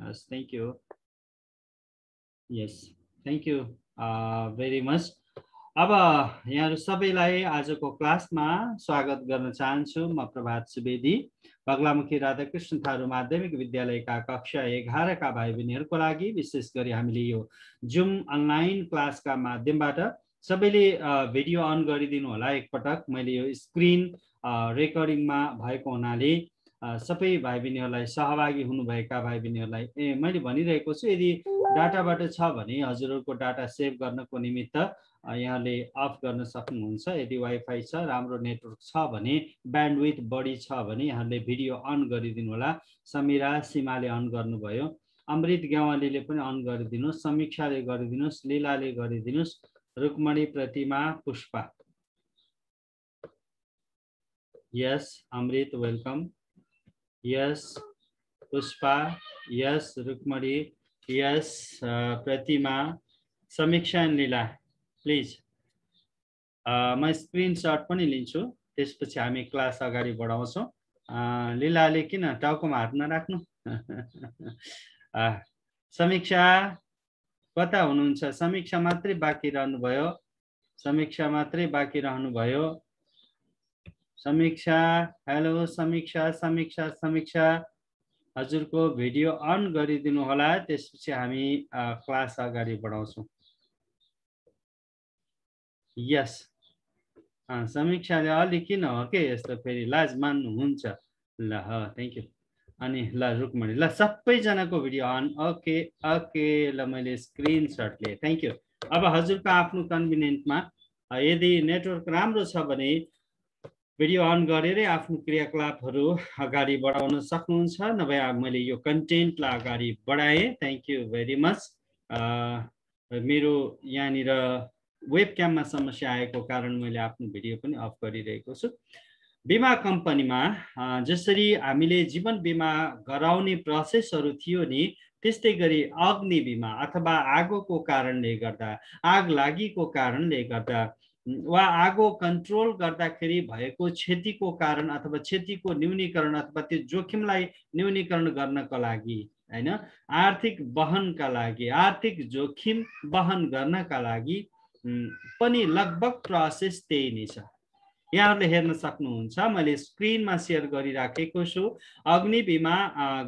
Yes, thank you. Yes thank you very much अब यहाँहरू सबैलाई आजको क्लासमा स्वागत गर्न चाहन्छु म प्रभात सुवेदी बगलामुखी राधाकृष्ण थारू माध्यमिक विद्यालयका कक्षा एघारका भाइ बहिनीहरूको लागि विशेष गरी हामीले यो जुम अनलाइन क्लासका माध्यमबाट सबैले भिडियो अन गरिदिनु होला एकपटक मैले यो स्क्रिन रेकर्डिङमा भएको हुनाले सबै भाइ बहिनीहरूलाई सहभागी हुनुभएका भाइ बहिनीहरूलाई ए मैले भनिरहेको छु यदि डाटाबाट छ भने हजुरहरूको डाटा सेभ गर्नको निमित्त यहाँले अफ गर्न सक्नुहुन्छ यदि वाइफाई छ राम्रो नेटवर्क छ भने ब्यान्डविथ बढी छ भने यहाँले भिडियो अन गरिदिनु होला समीरा सीमाले अन गर्नुभयो अमृत गेवालीले पनि अन गरिदिनुहोस् समीक्षाले गरिदिनुहोस् लीलाले गरिदिनुहोस् Rukmani Pratima Pushpa yes Amrit welcome yes Pushpa yes Rukmani yes Pratima Samiksha Lila please म स्क्रिनसट पनि लिन्छु त्यसपछि हामी क्लास अगाडि बढाउँछौँ लीलाले किन टाउकोमा हात नराख्नु समीक्षा कता हुनुहुन्छ समीक्षा मात्रै बाँकी रहनुभयो समीक्षा मात्रै बाँकी रहनुभयो समीक्षा हेलो समीक्षा समीक्षा समीक्षा हजुरको भिडियो अन गरिदिनु होला त्यसपछि हामी क्लास अगाडि बढाउँछौँ यस समीक्षाले अलि किन हो के यस्तो फेरि लाज मान्नुहुन्छ ल ह थ्याङ्क यू अनि ल रुकमणि ल सबैजनाको भिडियो अन ओके ओके ल मैले स्क्रिन सट लिएँ थ्याङ्क यू अब हजुरको आफ्नो कन्भिनियन्टमा यदि नेटवर्क राम्रो छ भने भिडियो अन गरेरै आफ्नो क्रियाकलापहरू अगाडि बढाउन सक्नुहुन्छ नभए मैले यो कन्टेन्टलाई अगाडि बढाएँ थ्याङ्क यू भेरी मच मेरो यहाँनिर वेब क्याममा समस्या आएको कारण मैले आफ्नो भिडियो पनि अफ गरिरहेको छु बिमा कम्पनीमा जसरी हामीले जीवन बिमा गराउने प्रोसेसहरू थियो नि त्यस्तै गरी अग्नि बिमा अथवा आगोको कारणले गर्दा आग लागेको कारणले गर्दा वा आगो कन्ट्रोल गर्दाखेरि भएको क्षतिको कारण अथवा क्षतिको न्यूनीकरण अथवा त्यो जोखिमलाई न्यूनीकरण गर्नका लागि होइन आर्थिक वहनका लागि आर्थिक जोखिम वहन गर्नका लागि पनि लगभग प्रोसेस त्यही नै छ यहाँहरूले हेर्न सक्नुहुन्छ मैले स्क्रिनमा सेयर गरिराखेको छु अग्नि बिमा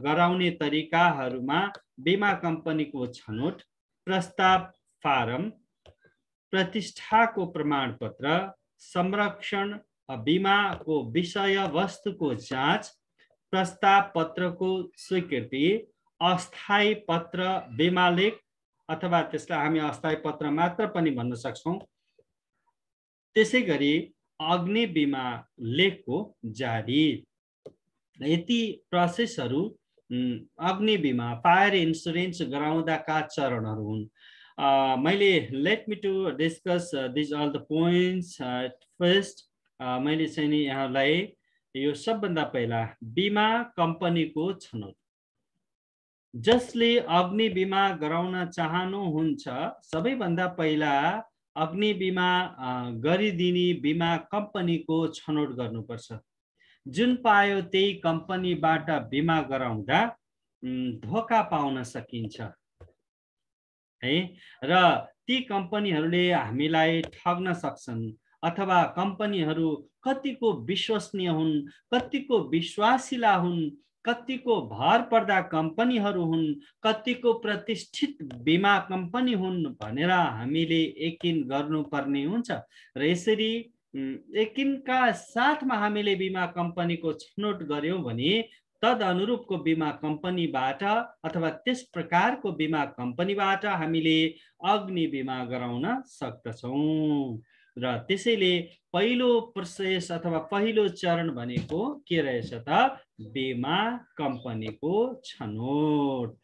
गराउने तरिकाहरूमा बिमा कम्पनीको छनोट प्रस्ताव फारम प्रतिष्ठाको प्रमाणपत्र संरक्षण बिमाको विषय वस्तुको जाँच प्रस्ताव पत्रको स्वीकृति अस्थायी पत्र बिमालेख अथवा त्यसलाई हामी अस्थायी पत्र मात्र पनि भन्न सक्छौँ त्यसै गरी अग्नि बिमा लेखको जारी यति प्रोसेसहरू अग्नि बिमा फायर इन्सुरेन्स गराउँदाका चरणहरू हुन् मैले let me to discuss these all the points first मैले चाहिँ नि यहाँलाई यो सबभन्दा पहिला बिमा कम्पनीको छनौट जसले अग्नि बिमा गराउन चाहनुहुन्छ सबैभन्दा पहिला अग्नि बिमा गरिदिने बिमा कम्पनीको छनौट गर्नुपर्छ जुन पायो त्यही कम्पनीबाट बिमा गराउँदा धोका पाउन सकिन्छ है र ती कम्पनीहरूले हामीलाई ठग्न सक्छन् अथवा कम्पनीहरू कतिको विश्वसनीय हुन् कतिको विश्वासिला हुन् कतिको भर पर्दा कम्पनीहरू हुन् कतिको प्रतिष्ठित बिमा कम्पनी हुन् भनेर हामीले यकिन गर्नुपर्ने हुन्छ र यसरी यकिनका साथमा हामीले बिमा कम्पनीको छनौट गऱ्यौँ भने तद अनुरूपको बिमा कम्पनीबाट अथवा त्यस प्रकारको बिमा कम्पनीबाट हामीले अग्नि बिमा गराउन सक्दछौँ र त्यसैले पहिलो प्रोसेस अथवा पहिलो चरण भनेको के रहेछ त बिमा कम्पनीको छनोट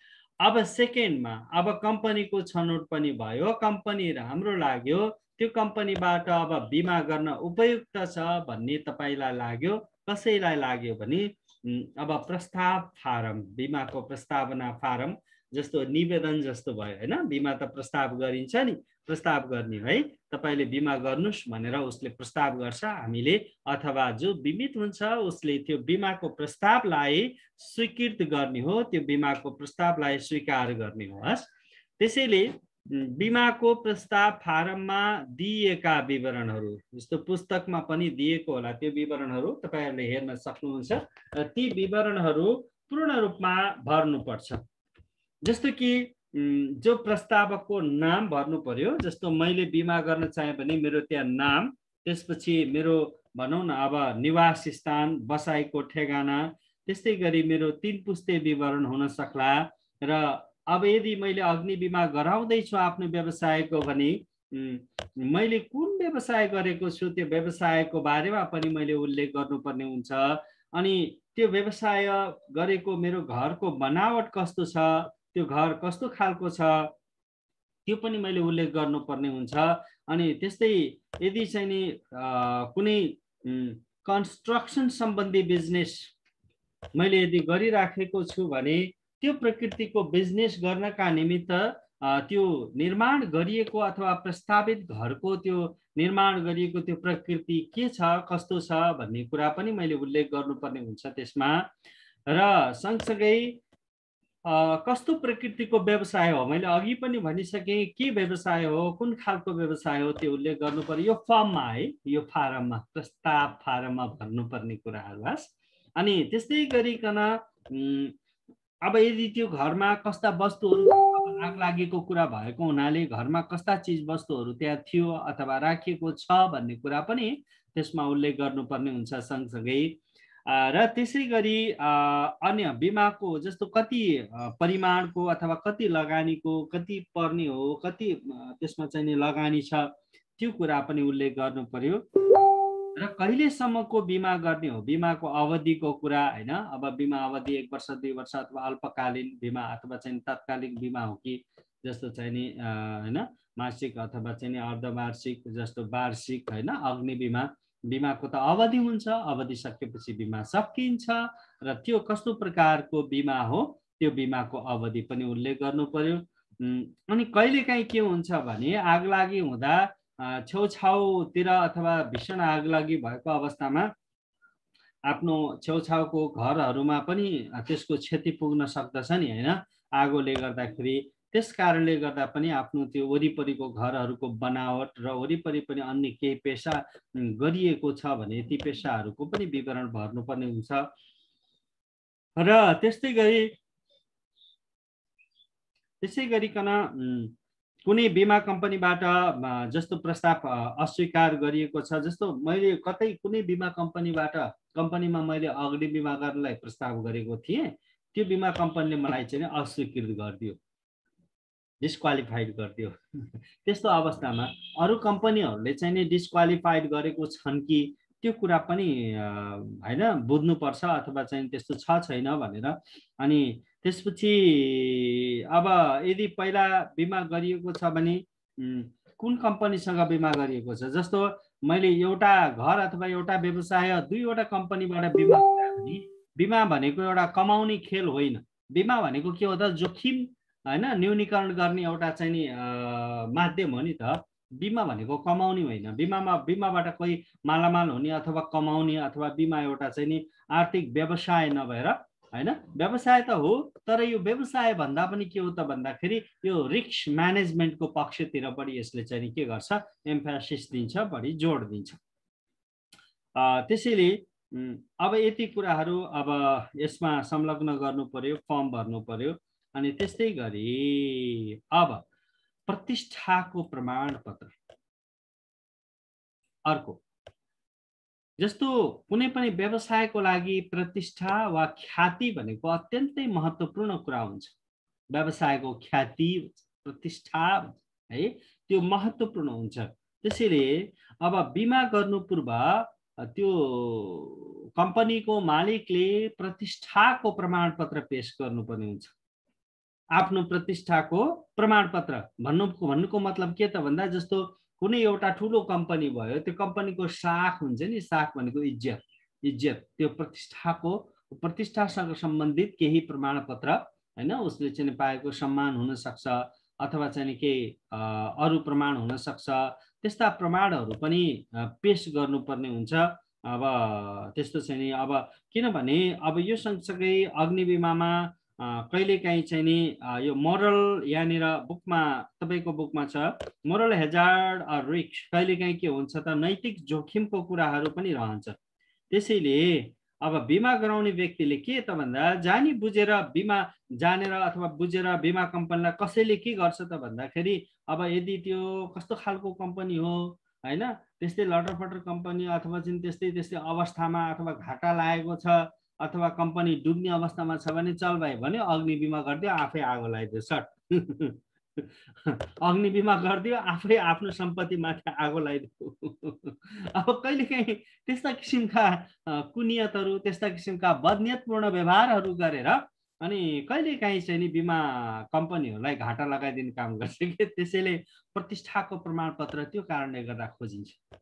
अब सेकेन्डमा अब कम्पनीको छनौट पनि भयो कम्पनी राम्रो लाग्यो त्यो कम्पनीबाट अब बिमा गर्न उपयुक्त छ भन्ने तपाईँलाई लाग्यो कसैलाई लाग्यो भने अब प्रस्ताव फारम बिमाको प्रस्तावना फारम जस्तो निवेदन जस्तो भयो होइन बिमा त प्रस्ताव गरिन्छ नि प्रस्ताव गर्ने है तपाईँले बिमा गर्नुहोस् भनेर उसले प्रस्ताव गर्छ हामीले अथवा जो बिमित हुन्छ उसले त्यो बिमाको प्रस्तावलाई स्वीकृत गर्ने हो त्यो बिमाको प्रस्तावलाई स्वीकार गर्ने होस् त्यसैले बिमाको प्रस्ताव फारममा दिएका विवरणहरू जस्तो पुस्तकमा पनि दिएको होला त्यो विवरणहरू तपाईँहरूले हेर्न सक्नुहुन्छ र ती विवरणहरू पूर्ण रूपमा भर्नुपर्छ जस्तो कि जो प्रस्तावकको नाम भर्नु पर्यो जस्तो मैले बिमा गर्न चाहेँ भने मेरो त्यहाँ नाम त्यसपछि मेरो भनौँ न अब निवास स्थान बसाइको ठेगाना त्यस्तै गरी मेरो तिन पुस्ते विवरण हुन सक्ला र अब यदि मैले अग्नि बिमा गराउँदैछु आफ्नो व्यवसायको भने मैले कुन व्यवसाय गरेको छु त्यो व्यवसायको बारेमा पनि मैले उल्लेख गर्नुपर्ने हुन्छ अनि त्यो व्यवसाय गरेको मेरो घरको बनावट कस्तो छ त्यो घर कस्तो खालको छ त्यो पनि मैले उल्लेख गर्नुपर्ने हुन्छ अनि त्यस्तै यदि चाहिँ नि कुनै कन्स्ट्रक्सन सम्बन्धी बिजनेस मैले यदि गरिराखेको छु भने त्यो प्रकृतिको बिजनेस गर्नका निमित्त त्यो निर्माण गरिएको अथवा प्रस्तावित घरको त्यो निर्माण गरिएको त्यो प्रकृति के छ कस्तो छ भन्ने कुरा पनि मैले उल्लेख गर्नुपर्ने हुन्छ त्यसमा र सँगसँगै कस्तो प्रकृतिको व्यवसाय हो मैले अघि पनि भनिसकेँ के व्यवसाय हो कुन खालको व्यवसाय हो त्यो उल्लेख गर्नु पर्यो यो फर्ममा है यो फारममा प्रस्ताव फारममा भन्नुपर्ने कुराहरू हस् अनि त्यस्तै गरिकन अब यदि त्यो घरमा कस्ता वस्तुहरू आग लागेको कुरा भएको हुनाले घरमा कस्ता चिज वस्तुहरू त्यहाँ थियो अथवा राखिएको छ भन्ने कुरा पनि त्यसमा उल्लेख गर्नुपर्ने हुन्छ सँगसँगै र त्यसै गरी अन्य बिमाको जस्तो कति परिमाणको अथवा कति लगानीको कति पर्ने हो कति त्यसमा चाहिँ लगानी छ त्यो कुरा पनि उल्लेख गर्नु पर्यो र कहिलेसम्मको बिमा गर्ने हो बिमाको अवधिको कुरा होइन अब बिमा अवधि एक वर्ष दुई वर्ष अथवा अल्पकालीन बिमा अथवा चाहिँ तत्कालिक बिमा हो कि जस्तो चाहिँ नि होइन मासिक अथवा चाहिँ नि अर्धवार्षिक जस्तो वार्षिक होइन अग्नि बिमा बिमाको त अवधि हुन्छ अवधि सकेपछि बिमा सकिन्छ र त्यो कस्तो प्रकारको बिमा हो त्यो बिमाको अवधि पनि उल्लेख गर्नु पर्यो अनि कहिलेकाहीँ के हुन्छ भने आगलागी हुँदा छेउछाउतिर अथवा भीषण आग लागि भएको अवस्थामा आफ्नो छेउछाउको घरहरूमा पनि त्यसको क्षति पुग्न सक्दछ नि होइन आगोले गर्दाखेरि त्यस कारणले गर्दा पनि आफ्नो त्यो वरिपरिको घरहरूको बनावट र वरिपरि पनि अन्य केही पेसा गरिएको छ भने ती पेसाहरूको पनि विवरण भर्नुपर्ने हुन्छ र त्यस्तै गरी त्यसै गरिकन कुनै बिमा कम्पनीबाट जस्तो प्रस्ताव अस्वीकार गरिएको छ जस्तो मैले कतै कुनै बिमा कम्पनीबाट कम्पनीमा मैले अग्नि बिमा गर्नलाई प्रस्ताव गरेको थिएँ त्यो बिमा कम्पनीले मलाई चाहिँ अस्वीकृत गरिदियो डिस्क्वालिफाइड गरिदियो त्यस्तो अवस्थामा अरू कम्पनीहरूले चाहिँ नि डिस्क्वालिफाइड गरेको छन् कि त्यो कुरा पनि होइन बुझ्नुपर्छ अथवा चाहिँ त्यस्तो छ छैन भनेर अनि त्यसपछि अब यदि पहिला बिमा गरिएको छ भने कुन कम्पनीसँग बिमा गरिएको छ जस्तो मैले एउटा घर अथवा एउटा व्यवसाय दुईवटा कम्पनीबाट बिमा भने बिमा भनेको एउटा कमाउने खेल होइन बिमा भनेको के हो त जोखिम होइन न्यूनीकरण गर्ने एउटा चाहिँ नि माध्यम हो नि त बिमा भनेको कमाउने होइन बिमामा बिमाबाट कोही मालामाल हुने अथवा कमाउने अथवा बिमा एउटा चाहिँ नि आर्थिक व्यवसाय नभएर होइन व्यवसाय त हो तर यो व्यवसाय भन्दा पनि के हो त भन्दाखेरि यो रिक्स म्यानेजमेन्टको पक्षतिर बढी यसले चाहिँ के गर्छ एम्फेसिस दिन्छ बढी जोड दिन्छ त्यसैले अब यति कुराहरू अब यसमा संलग्न गर्नु पर्यो फर्म भर्नु पर्यो अनि त्यस्तै गरी अब प्रतिष्ठाको प्रमाणपत्र अर्को जस्तो कुनै पनि व्यवसायको लागि प्रतिष्ठा वा ख्याति भनेको अत्यन्तै महत्त्वपूर्ण कुरा हुन्छ व्यवसायको ख्याति प्रतिष्ठा है त्यो महत्त्वपूर्ण हुन्छ त्यसैले अब बिमा गर्नु पूर्व त्यो कम्पनीको मालिकले प्रतिष्ठाको प्रमाणपत्र पेस गर्नुपर्ने हुन्छ आफ्नो प्रतिष्ठाको प्रमाणपत्र भन्नु भन्नुको मतलब के त भन्दा जस्तो कुनै एउटा ठुलो कम्पनी भयो त्यो कम्पनीको साख हुन्छ नि साख भनेको इज्जत इज्जत त्यो प्रतिष्ठाको प्रतिष्ठासँग सम्बन्धित केही प्रमाणपत्र होइन उसले चाहिँ पाएको सम्मान हुनसक्छ अथवा चाहिँ केही अरू प्रमाण हुनसक्छ त्यस्ता प्रमाणहरू पनि पेस गर्नुपर्ने हुन्छ अब त्यस्तो नि अब किनभने अब यो सँगसँगै अग्निबिमामा कहिलेकाहीँ चाहिँ नि यो मोरल यहाँनिर बुकमा तपाईँको बुकमा छ मोरल हेजार्ड रिक्स कहिलेकाहीँ के हुन्छ त नैतिक जोखिमको कुराहरू पनि रहन्छ त्यसैले अब बिमा गराउने व्यक्तिले के त भन्दा जानी बुझेर बिमा जानेर अथवा बुझेर बिमा कम्पनीलाई कसैले के गर्छ त भन्दाखेरि अब यदि त्यो कस्तो खालको कम्पनी हो होइन त्यस्तै लटरफटर कम्पनी अथवा चाहिँ त्यस्तै त्यस्तै अवस्थामा अथवा घाटा लागेको छ अथवा कम्पनी डुब्ने अवस्थामा छ भने चल भाइ भन्यो अग्नि बिमा गरिदियो आफै आगो लगाइदियो सर्ट अग्नि बिमा गरिदियो आफै आफ्नो सम्पत्तिमाथि आगो लगाइदियो अब कहिलेकाहीँ त्यस्ता किसिमका कुनियतहरू त्यस्ता किसिमका बदनियतपूर्ण व्यवहारहरू गरेर अनि कहिलेकाहीँ चाहिँ नि बिमा कम्पनीहरूलाई घाटा लगाइदिने काम गर्छ कि त्यसैले प्रतिष्ठाको प्रमाणपत्र त्यो कारणले गर्दा खोजिन्छ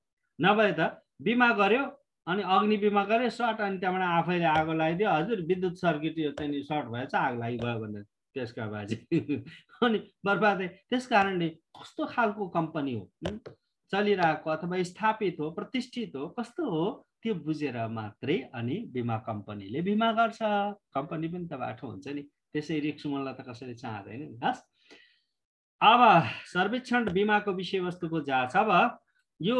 नभए त बिमा गर्यो अनि अग्नि बिमा गरेँ सर्ट अनि त्यहाँबाट आफैले आगो लगाइदियो हजुर विद्युत सर्किट यो चाहिँ सर्ट भएछ आगो लागि भयो भनेर त्यसका बाजे अनि बर्बादै त्यस कारणले कस्तो खालको कम्पनी हो चलिरहेको अथवा स्थापित हो प्रतिष्ठित हो कस्तो हो त्यो बुझेर मात्रै अनि बिमा कम्पनीले बिमा गर्छ कम्पनी पनि त बाठो हुन्छ नि त्यसै मनलाई त कसैले चाहँदैन नि खास अब सर्वेक्षण बिमाको विषयवस्तुको जाँच अब यो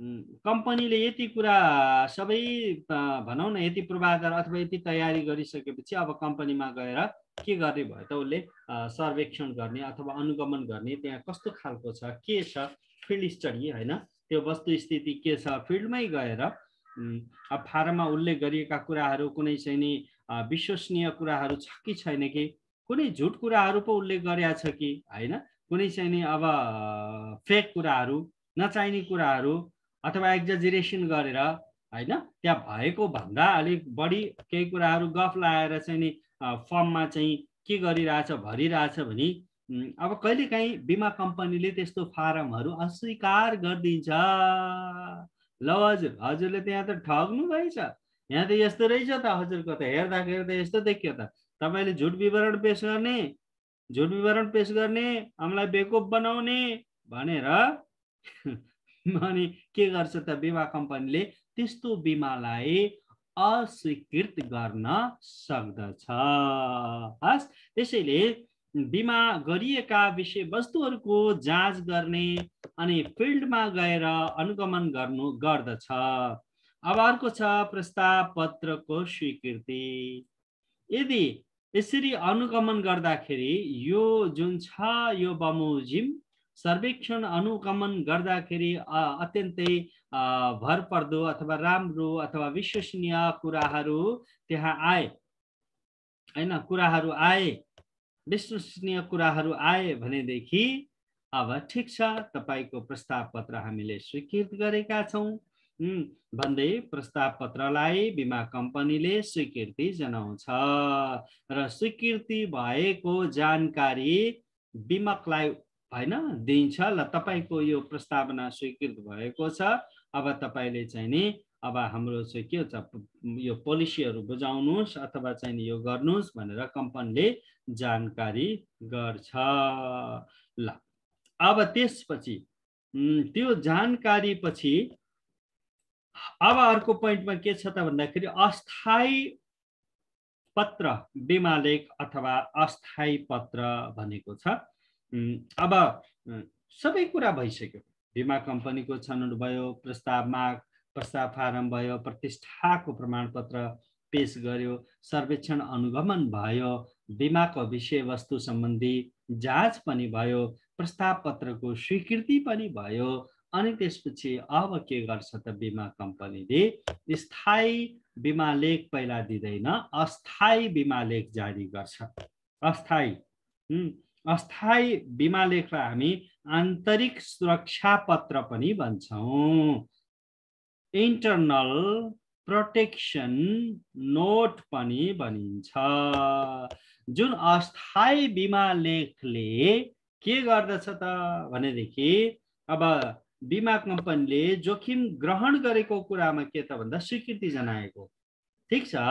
कम्पनीले यति कुरा सबै भनौँ न यति पूर्वाधार अथवा यति तयारी गरिसकेपछि अब कम्पनीमा गएर के गर्ने भयो त उसले सर्वेक्षण गर्ने अथवा अनुगमन गर्ने त्यहाँ कस्तो खालको छ के छ फिल्ड स्टडी होइन त्यो वस्तुस्थिति के छ फिल्डमै गएर अब फारममा उल्लेख गरिएका कुराहरू कुनै चाहिँ नि विश्वसनीय कुराहरू छ कि छैन कि कुनै झुट कुराहरू पो उल्लेख गरेका छ कि होइन कुनै चाहिँ नि अब फेक कुराहरू नचाहिने कुराहरू अथवा एक्जाजिरेसन गरेर होइन त्यहाँ भएको भन्दा अलिक बढी केही कुराहरू गफ लाएर चाहिँ नि फर्ममा चाहिँ के गरिरहेछ भरिरहेछ भने अब कहिलेकाहीँ बिमा कम्पनीले त्यस्तो फारमहरू अस्वीकार गरिदिन्छ ल हजुर हजुरले त्यहाँ त ठग्नु भएछ यहाँ त यस्तो रहेछ त हजुरको त हेर्दाखेरि त यस्तो देखियो त तपाईँले झुट विवरण पेस गर्ने झुट विवरण पेस गर्ने हामीलाई बेकोप बनाउने भनेर अनि के गर्छ त बिमा कम्पनीले त्यस्तो बिमालाई अस्वीकृत गर्न सक्दछ हस् त्यसैले बिमा गरिएका विषयवस्तुहरूको जाँच गर्ने अनि फिल्डमा गएर अनुगमन गर्नु गर्दछ अब अर्को छ प्रस्ताव पत्रको स्वीकृति यदि यसरी अनुगमन गर्दाखेरि यो जुन छ यो बमोजिम सर्वेक्षण अनुगमन गर्दाखेरि अत्यन्तै भरपर्दो अथवा राम्रो अथवा विश्वसनीय कुराहरू त्यहाँ आए होइन कुराहरू आए विश्वसनीय कुराहरू आए भनेदेखि अब ठिक छ तपाईँको प्रस्ताव पत्र हामीले स्वीकृत गरेका छौँ भन्दै प्रस्ताव पत्रलाई बिमा कम्पनीले स्वीकृति जनाउँछ र स्वीकृति भएको जानकारी बिमकलाई होइन दिइन्छ ल तपाईँको यो प्रस्तावना स्वीकृत भएको छ अब तपाईँले चाहिँ नि अब हाम्रो चाहिँ के छ यो पोलिसीहरू बुझाउनुहोस् अथवा चाहिँ यो गर्नुहोस् भनेर कम्पनीले जानकारी गर्छ ल अब त्यसपछि त्यो जानकारी पछि अब अर्को पोइन्टमा के छ त भन्दाखेरि अस्थायी पत्र बिमालेख अथवा अस्थायी पत्र भनेको छ अब सबै कुरा भइसक्यो बिमा कम्पनीको छनौट भयो प्रस्ताव माग प्रस्ताव फारम भयो प्रतिष्ठाको प्रमाणपत्र पेस गर्यो सर्वेक्षण अनुगमन भयो बिमाको विषयवस्तु सम्बन्धी जाँच पनि भयो प्रस्ताव पत्रको स्वीकृति पनि भयो अनि त्यसपछि अब के गर्छ त बिमा कम्पनीले स्थायी बिमा लेख पहिला दिँदैन अस्थायी बिमा लेख जारी गर्छ अस्थायी अस्थायी बिमा लेखलाई हामी आन्तरिक सुरक्षा पत्र पनि भन्छौँ इन्टरनल प्रोटेक्सन नोट पनि भनिन्छ जुन अस्थायी बिमा लेखले के गर्दछ त भनेदेखि अब बिमा कम्पनीले जोखिम ग्रहण गरेको कुरामा के त भन्दा स्वीकृति जनाएको ठिक छ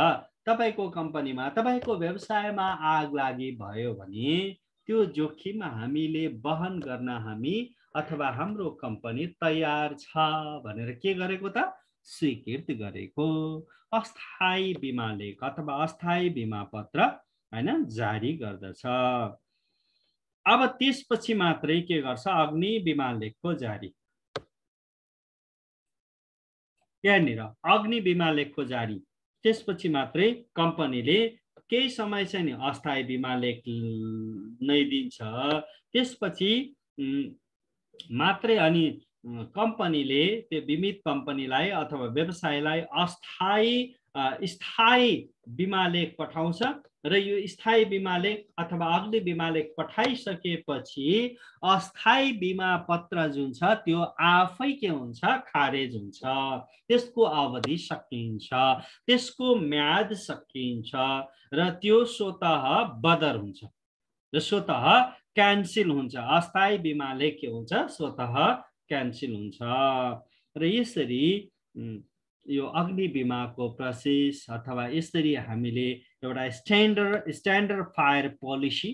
तपाईँको कम्पनीमा तपाईँको व्यवसायमा आग लागि भयो भने त्यो जोखिम हामीले वहन गर्न हामी अथवा हाम्रो कम्पनी तयार छ भनेर के गरेको त स्वीकृत गरेको अस्थायी बिमा लेख अथवा अस्थायी बिमा पत्र होइन जारी गर्दछ अब त्यसपछि मात्रै के गर्छ अग्नि बिमा लेखको जारी त्यहाँनिर अग्नि बिमा लेखको जारी त्यसपछि मात्रै कम्पनीले केही समय चाहिँ नि अस्थायी बिमा लेख नै दिन्छ त्यसपछि मात्रै अनि कम्पनीले त्यो बिमित कम्पनीलाई अथवा व्यवसायलाई अस्थायी स्थायी बिमाले पठाउँछ र यो स्थायी बिमाले अथवा अग्नि बिमाले पठाइसकेपछि अस्थायी बिमा पत्र जुन छ त्यो आफै के हुन्छ खारेज हुन्छ त्यसको अवधि सकिन्छ त्यसको म्याद सकिन्छ र त्यो स्वत बदर हुन्छ र स्वत क्यान्सिल हुन्छ अस्थायी बिमाले के हुन्छ स्वत क्यान्सिल हुन्छ र यसरी यो अग्नि बिमाको प्रोसेस अथवा यसरी हामीले एउटा स्ट्यान्डर्ड स्ट्यान्डर्ड फायर पोलिसी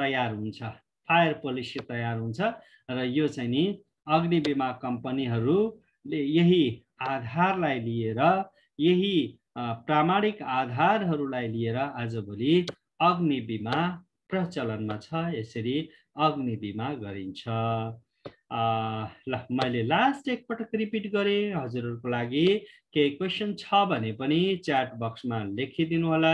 तयार हुन्छ फायर पोलिसी तयार हुन्छ र यो चाहिँ नि अग्नि बिमा कम्पनीहरूले यही आधारलाई लिएर यही प्रामाणिक आधारहरूलाई लिएर आजभोलि अग्नि बिमा प्रचलनमा छ यसरी अग्नि बिमा गरिन्छ ल मैले लास्ट एकपटक रिपिट गरेँ हजुरहरूको लागि केही क्वेसन छ भने पनि च्याट बक्समा लेखिदिनु लेखिदिनुहोला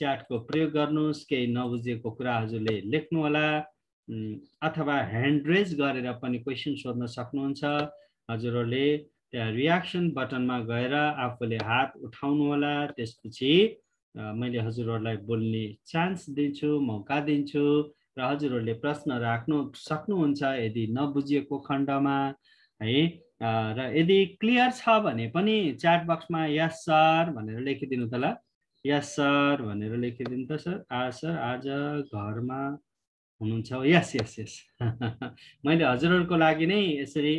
च्याटको प्रयोग गर्नुहोस् केही नबुझेको कुरा हजुरले लेख्नु होला अथवा ह्यान्ड रेज गरेर पनि क्वेसन सोध्न सक्नुहुन्छ हजुरहरूले त्यहाँ रियाक्सन बटनमा गएर आफूले हात उठाउनु होला त्यसपछि मैले हजुरहरूलाई बोल्ने चान्स दिन्छु मौका दिन्छु र हजुरहरूले प्रश्न राख्नु सक्नुहुन्छ यदि नबुझिएको खण्डमा है र यदि क्लियर छ भने पनि च्याट बक्समा यस सर भनेर लेखिदिनु त ल यस सर भनेर लेखिदिनु त सर आ सर आज घरमा हुनुहुन्छ यस यस यस मैले हजुरहरूको लागि नै यसरी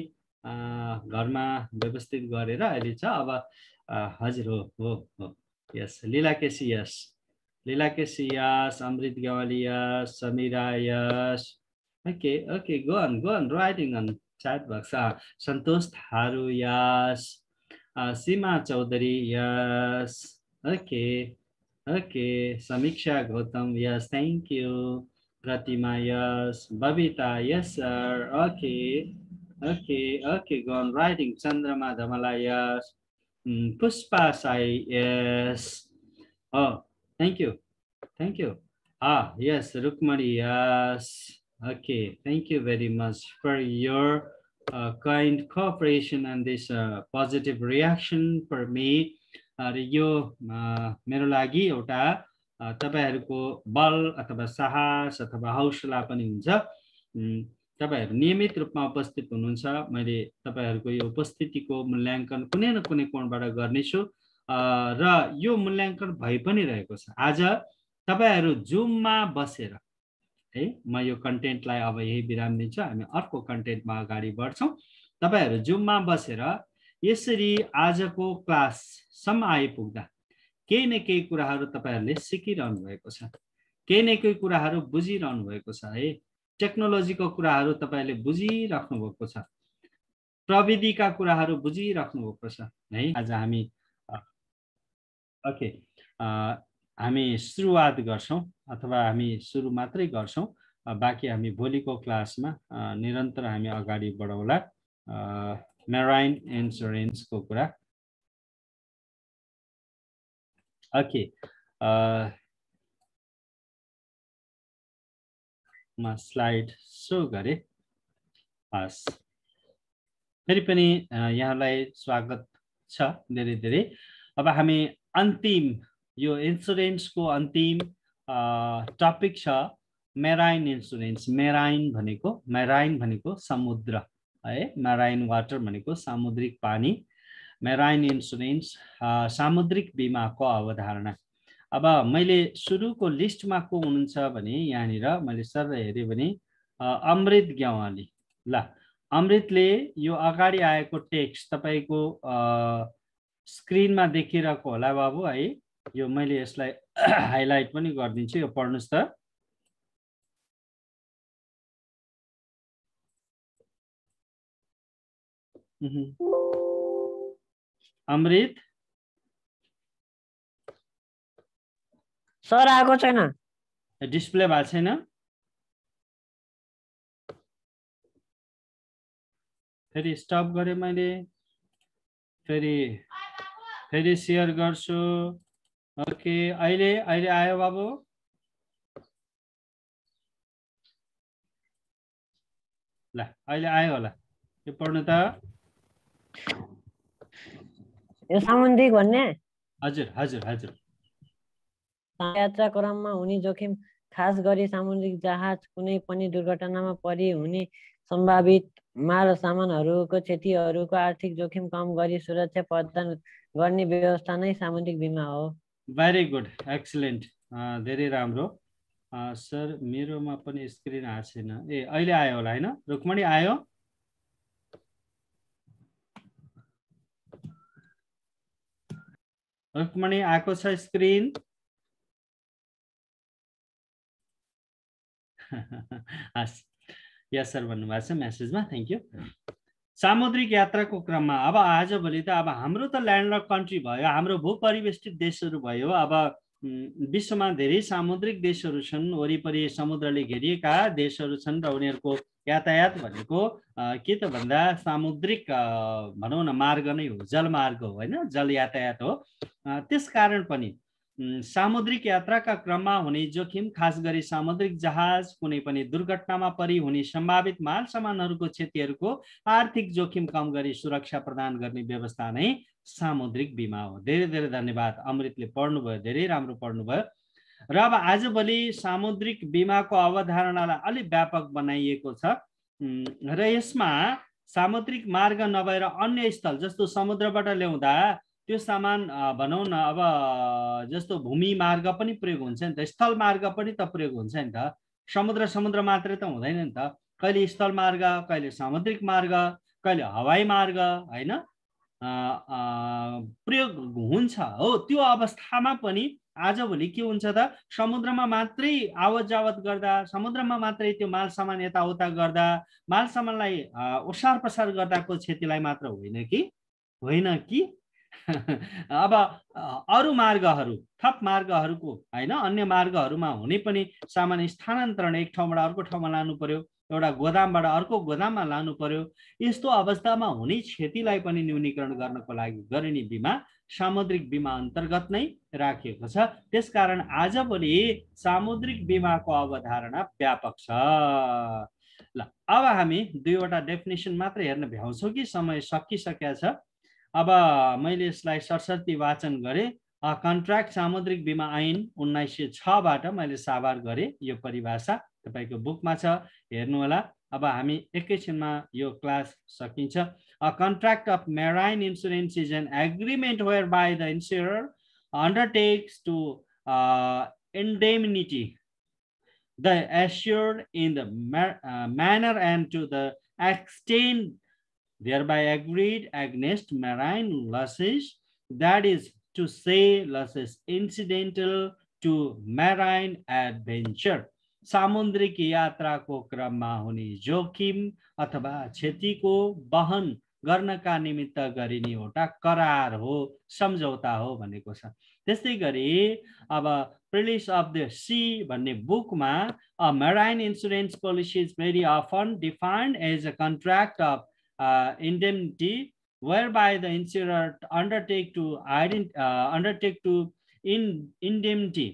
घरमा व्यवस्थित गरेर अहिले छ अब हजुर हो हो हो yes Lila KC yes Lila KC yes Amrit Gawali yes okay okay go okay go gone riding अनि सायद भएको छ Santosh Tharu yes Seema Chaudhary yes okay okay Samiksha Gautam yes thank you Pratima yes Babita yes sir okay okay okay gun riding Chandrama Dhamala yes Pushpa Sai yes Thank you. Thank you. Ah, yes, Rukmari, yes. Okay, thank you very much for your uh, kind cooperation and this uh, positive reaction for me. र यो मेरो लागि एउटा तपाईँहरूको बल अथवा साहस अथवा हौसला पनि हुन्छ तपाईँहरू नियमित रूपमा उपस्थित हुनुहुन्छ मैले तपाईँहरूको यो उपस्थितिको मूल्याङ्कन कुनै न कुनै कोणबाट गर्नेछु र यो मूल्याङ्कन भइ पनि रहेको छ आज तपाईँहरू जुममा बसेर है म यो कन्टेन्टलाई अब यही विराम दिन्छु हामी अर्को कन्टेन्टमा अगाडि बढ्छौँ तपाईँहरू जुममा बसेर यसरी आजको क्लाससम्म आइपुग्दा केही न केही कुराहरू तपाईँहरूले सिकिरहनु भएको छ केही न केही कुराहरू बुझिरहनु भएको छ है टेक्नोलोजीको कुराहरू तपाईँले बुझिराख्नु भएको छ प्रविधिका कुराहरू बुझिराख्नु भएको छ है आज हामी ओके हामी सुरुवात गर्छौँ अथवा हामी सुरु मात्रै गर्छौँ बाँकी हामी भोलिको क्लासमा निरन्तर हामी अगाडि बढाउला मेराइन इन्सुरेन्सको कुरा ओके म स्लाइड सो गरेँ हस् फेरि पनि यहाँलाई स्वागत छ धेरै धेरै अब हामी अन्तिम यो इन्सुरेन्सको अन्तिम टपिक छ मेराइन इन्सुरेन्स मेराइन भनेको मेराइन भनेको समुद्र है मेराइन वाटर भनेको सामुद्रिक पानी मेराइन इन्सुरेन्स सामुद्रिक बिमाको अवधारणा अब मैले सुरुको लिस्टमा को हुनुहुन्छ भने यहाँनिर मैले सर हेऱ्यो भने अमृत ग्यावाली ल अमृतले यो अगाडि आएको टेक्स्ट तपाईँको स्क्रिनमा देखिरहेको होला बाबु है यो मैले यसलाई हाइलाइट पनि गरिदिन्छु यो पढ्नुहोस् त अमृत सर आएको छैन डिस्प्ले भएको छैन फेरि स्टप गरेँ मैले फेरि फेरि सेयर गर्छु ओके अहिले अहिले आयो बाबु ल अहिले आयो होला यो पढ्नु त सामुद्रिक भन्ने हजुर हजुर हजुर यात्रा क्रममा हुने जोखिम खास गरी सामुद्रिक जहाज कुनै पनि दुर्घटनामा परि हुने सम्भावित माल सामानहरूको क्षतिहरूको आर्थिक जोखिम कम गरी सुरक्षा प्रदान गर्ने व्यवस्था नै सामुदायिक बिमा हो भेरी गुड एक्सिलेन्ट धेरै राम्रो सर मेरोमा पनि स्क्रिन आएको छैन ए अहिले आयो होला होइन रुक्मणी आयो रुक्मणी आएको छ स्क्रिन यस सर भन्नुभएको छ म्यासेजमा थ्याङ्क यू सामुद्रिक यात्राको क्रममा अब आजभोलि त अब हाम्रो त ल्यान्डलक कन्ट्री भयो हाम्रो भू परिवेष्टित देशहरू भयो अब विश्वमा धेरै सामुद्रिक देशहरू छन् वरिपरि समुद्रले घेरिएका देशहरू छन् र उनीहरूको यातायात भनेको के त भन्दा सामुद्रिक भनौँ न मार्ग नै हो जलमार्ग हो होइन जल यातायात हो त्यस कारण पनि सामुद्रिक यात्राका क्रममा हुने जोखिम खास गरी सामुद्रिक जहाज कुनै पनि दुर्घटनामा परि हुने सम्भावित माल सामानहरूको क्षतिहरूको आर्थिक जोखिम कम गरी सुरक्षा प्रदान गर्ने व्यवस्था नै सामुद्रिक बिमा हो धेरै धेरै धन्यवाद अमृतले पढ्नुभयो धेरै राम्रो पढ्नुभयो र अब आजभोलि सामुद्रिक बिमाको अवधारणालाई अलिक व्यापक बनाइएको छ र यसमा सामुद्रिक मार्ग नभएर अन्य स्थल जस्तो समुद्रबाट ल्याउँदा त्यो सामान भनौँ न अब जस्तो भूमि मार्ग पनि प्रयोग हुन्छ नि त स्थल मार्ग पनि त प्रयोग हुन्छ नि त समुद्र समुद्र मात्रै त हुँदैन नि त कहिले स्थल मार्ग कहिले सामुद्रिक मार्ग कहिले हवाई मार्ग होइन प्रयोग हुन्छ हो त्यो अवस्थामा पनि आजभोलि के हुन्छ त समुद्रमा मात्रै आवत जावत गर्दा समुद्रमा मात्रै त्यो माल सामान यताउता गर्दा माल सामानलाई ओसार पसार गर्दाको क्षतिलाई मात्र होइन कि होइन कि अब अरू मार्गहरू थप मार्गहरूको होइन अन्य मार्गहरूमा हुने पनि सामान्य स्थानान्तरण एक ठाउँबाट अर्को ठाउँमा लानु पर्यो एउटा गोदामबाट अर्को गोदाममा लानु पर्यो यस्तो अवस्थामा हुने क्षतिलाई पनि न्यूनीकरण गर्नको लागि गरिने बिमा सामुद्रिक बिमा अन्तर्गत नै राखिएको छ त्यसकारण आज आजभोलि सामुद्रिक बिमाको अवधारणा व्यापक छ ल अब हामी दुईवटा डेफिनेसन मात्र हेर्न भ्याउँछौँ कि समय सकिसकेका छ अब मैले यसलाई सरस्वती वाचन गरेँ कन्ट्राक्ट सामुद्रिक बिमा ऐन उन्नाइस सय छबाट मैले साभार गरेँ यो परिभाषा तपाईँको बुकमा छ हेर्नुहोला अब हामी एकैछिनमा यो क्लास सकिन्छ a contract of marine insurance is an agreement whereby the insure undertakes to indemnity the assure in the manner and to the extend thereby agreed against marine losses, that is to say losses incidental to marine adventure. सामुद्रिक यात्राको क्रममा हुने जोखिम अथवा क्षतिको वहन गर्नका निमित्त गरिने एउटा करार हो सम्झौता हो भनेको छ त्यस्तै गरी अब प्रिलिस अफ द सी भन्ने बुकमा a marine insurance policy is very often defined as a contract of uh, indemnity whereby the insurer undertake to uh, undertake to in indemnity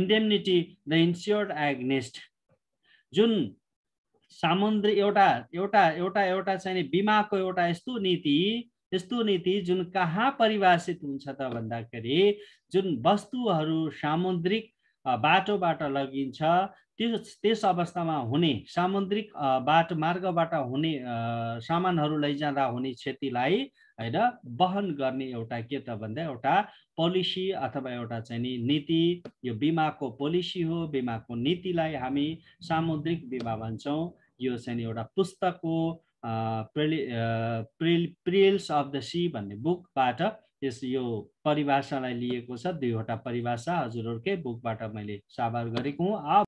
indemnity the insured against जुन सामुद्री एउटा एउटा एउटा एउटा चाहिँ बिमाको एउटा यस्तो नीति यस्तो नीति जुन कहाँ परिभाषित हुन्छ त भन्दाखेरि जुन वस्तुहरू सामुद्रिक बाटोबाट लगिन्छ त्यो त्यस अवस्थामा हुने सामुद्रिक बाट मार्गबाट हुने सामानहरू लैजाँदा हुने क्षतिलाई होइन वहन गर्ने एउटा के त भन्दा एउटा पोलिसी अथवा एउटा चाहिँ नि नीति यो बिमाको पोलिसी हो बिमाको नीतिलाई हामी सामुद्रिक बिमा भन्छौँ यो चाहिँ एउटा पुस्तक हो प्रेलि peril perils of the sea भन्ने बुकबाट यस यो परिभाषालाई लिएको छ दुईवटा परिभाषा हजुरहरूकै बुकबाट मैले साभार गरेको हुँ